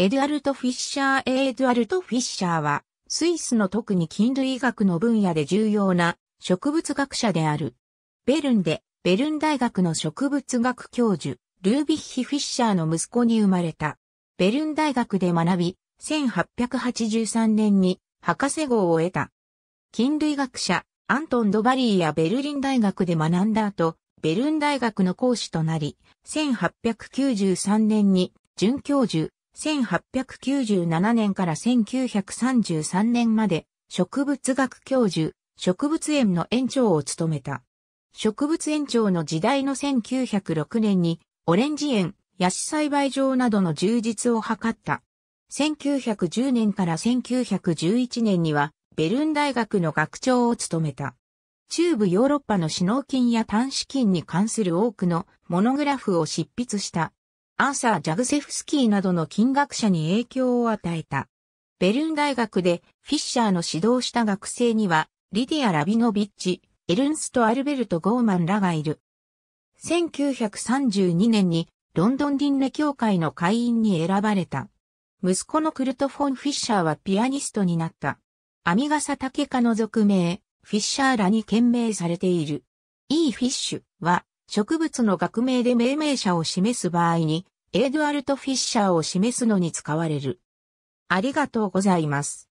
エドゥアルト・フィッシャー・エドゥアルト・フィッシャーは、スイスの特に菌類学の分野で重要な植物学者である。ベルンで、ベルン大学の植物学教授、ルービッヒ・フィッシャーの息子に生まれた。ベルン大学で学び、1883年に博士号を得た。菌類学者、アントン・ドバリーやベルリン大学で学んだ後、ベルン大学の講師となり、1893年に准教授、1897年から1933年まで植物学教授、植物園の園長を務めた。植物園長の時代の1906年にオレンジ園、ヤシ栽培場などの充実を図った。1910年から1911年にはベルン大学の学長を務めた。中部ヨーロッパの死脳菌や短死菌に関する多くのモノグラフを執筆したアーサー・ジャグセフスキーなどの金学者に影響を与えた。ベルン大学でフィッシャーの指導した学生には、リディア・ラビノビッチ、エルンスト・アルベルト・ゴーマンらがいる。1932年にロンドン輪廻協会の会員に選ばれた。息子のクルト・フォン・フィッシャーはピアニストになった。アミガサ・タケカの俗名、フィッシャーらに懸命されている。E フィッシュは植物の学名で命名者を示す場合に、エドゥアルト・フィッシャーを示すのに使われる。ありがとうございます。